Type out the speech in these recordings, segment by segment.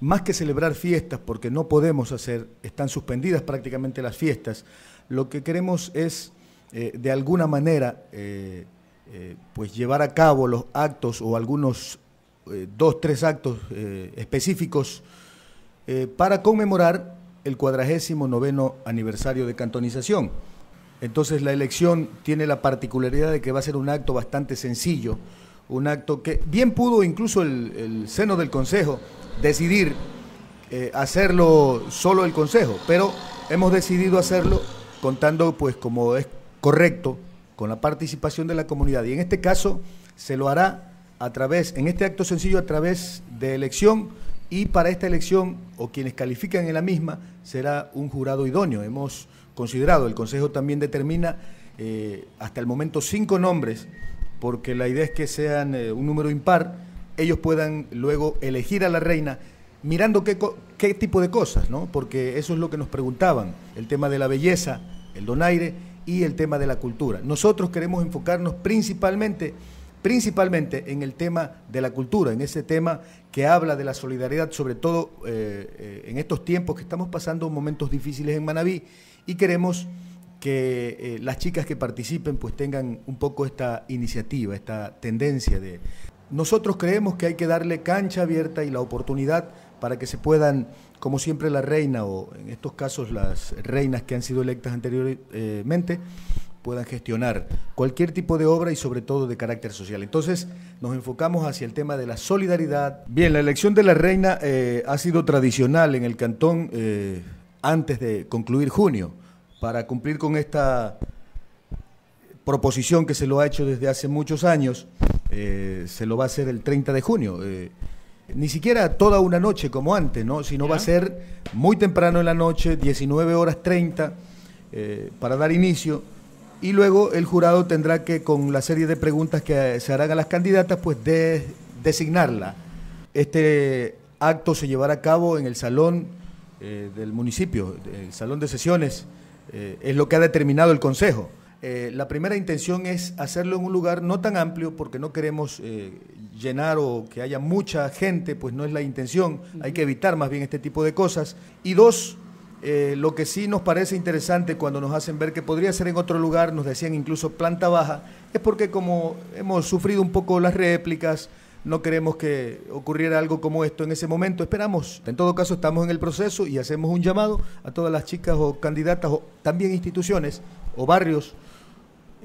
más que celebrar fiestas, porque no podemos hacer, están suspendidas prácticamente las fiestas, lo que queremos es, eh, de alguna manera, eh, eh, pues llevar a cabo los actos o algunos dos, tres actos específicos para conmemorar el cuadragésimo noveno aniversario de cantonización. Entonces la elección tiene la particularidad de que va a ser un acto bastante sencillo, un acto que bien pudo incluso el seno del Consejo decidir eh, hacerlo solo el Consejo, pero hemos decidido hacerlo contando, pues, como es correcto, con la participación de la comunidad. Y en este caso se lo hará a través, en este acto sencillo, a través de elección y para esta elección o quienes califican en la misma será un jurado idóneo. Hemos considerado, el Consejo también determina eh, hasta el momento cinco nombres, porque la idea es que sean eh, un número impar ellos puedan luego elegir a la reina mirando qué, tipo de cosas, ¿no? Porque eso es lo que nos preguntaban, el tema de la belleza, el donaire y el tema de la cultura. Nosotros queremos enfocarnos principalmente principalmente en el tema de la cultura, en ese tema que habla de la solidaridad, sobre todo eh, eh, en estos tiempos que estamos pasando momentos difíciles en Manabí y queremos que eh, las chicas que participen pues tengan un poco esta iniciativa, esta tendencia de, nosotros creemos que hay que darle cancha abierta y la oportunidad para que se puedan, como siempre la reina o en estos casos las reinas que han sido electas anteriormente, puedan gestionar cualquier tipo de obra y sobre todo de carácter social. Entonces nos enfocamos hacia el tema de la solidaridad. Bien, la elección de la reina eh, ha sido tradicional en el cantón eh, antes de concluir junio. Para cumplir con esta proposición que se lo ha hecho desde hace muchos años, eh, se lo va a hacer el 30 de junio. Eh, ni siquiera toda una noche como antes, ¿no? sino va a ser muy temprano en la noche, 19 horas 30, eh, para dar inicio. Y luego el jurado tendrá que, con la serie de preguntas que se harán a las candidatas, pues designarla. Este acto se llevará a cabo en el salón del municipio, el salón de sesiones, es lo que ha determinado el Consejo. Eh, la primera intención es hacerlo en un lugar no tan amplio porque no queremos eh, llenar o que haya mucha gente, pues no es la intención. Hay que evitar más bien este tipo de cosas. Y dos, eh, lo que sí nos parece interesante cuando nos hacen ver que podría ser en otro lugar, nos decían incluso planta baja, es porque como hemos sufrido un poco las réplicas, no queremos que ocurriera algo como esto en ese momento. Esperamos, en todo caso estamos en el proceso y hacemos un llamado a todas las chicas o candidatas o también instituciones o barrios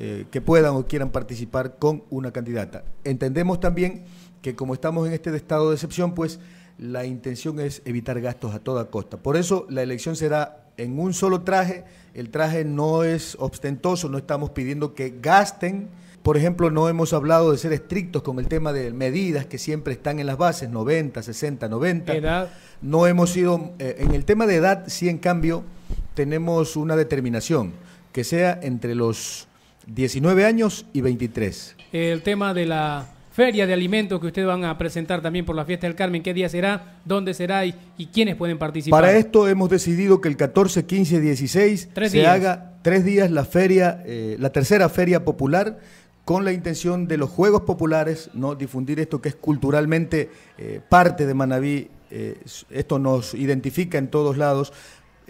eh, que puedan o quieran participar con una candidata. Entendemos también que como estamos en este estado de excepción, pues la intención es evitar gastos a toda costa. Por eso la elección será en un solo traje, el traje no es ostentoso, no estamos pidiendo que gasten. Por ejemplo, no hemos hablado de ser estrictos con el tema de medidas que siempre están en las bases, 90, 60, 90. No hemos sido, eh, en el tema de edad, sí, en cambio, tenemos una determinación, que sea entre los 19 años y 23. El tema de la feria de alimentos que ustedes van a presentar también por la fiesta del Carmen, ¿qué día será? ¿Dónde será? ¿Y, quiénes pueden participar? Para esto hemos decidido que el 14, 15, 16 se haga tres días la feria, eh, la tercera feria popular con la intención de los Juegos Populares, ¿no? difundir esto que es culturalmente eh, parte de Manabí, eh, esto nos identifica en todos lados,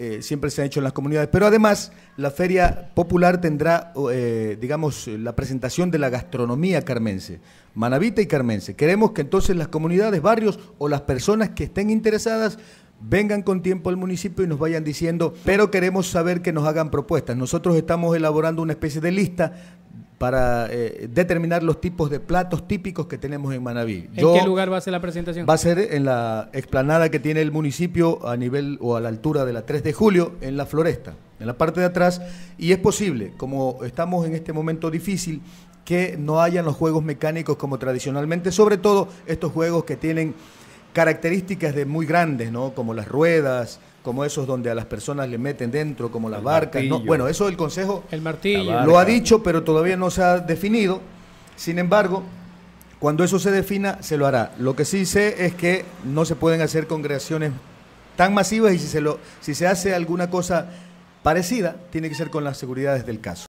eh, siempre se ha hecho en las comunidades. Pero además, la Feria Popular tendrá, eh, digamos, la presentación de la gastronomía carmense, manavita y carmense. Queremos que entonces las comunidades, barrios o las personas que estén interesadas vengan con tiempo al municipio y nos vayan diciendo, pero queremos saber que nos hagan propuestas. Nosotros estamos elaborando una especie de lista para eh, determinar los tipos de platos típicos que tenemos en Manaví. ¿En qué lugar va a ser la presentación? Va a ser en la explanada que tiene el municipio a nivel o a la altura de la 3 de julio, en la floresta, en la parte de atrás. Y es posible, como estamos en este momento difícil, que no hayan los juegos mecánicos como tradicionalmente, sobre todo estos juegos que tienen características de muy grandes, Como las ruedas, como esos donde a las personas le meten dentro, como las barcas. No, bueno, eso el Consejo lo ha dicho, pero todavía no se ha definido. Sin embargo, cuando eso se defina, se lo hará. Lo que sí sé es que no se pueden hacer congregaciones tan masivas y si se, lo, si se hace alguna cosa parecida, tiene que ser con las seguridades del caso.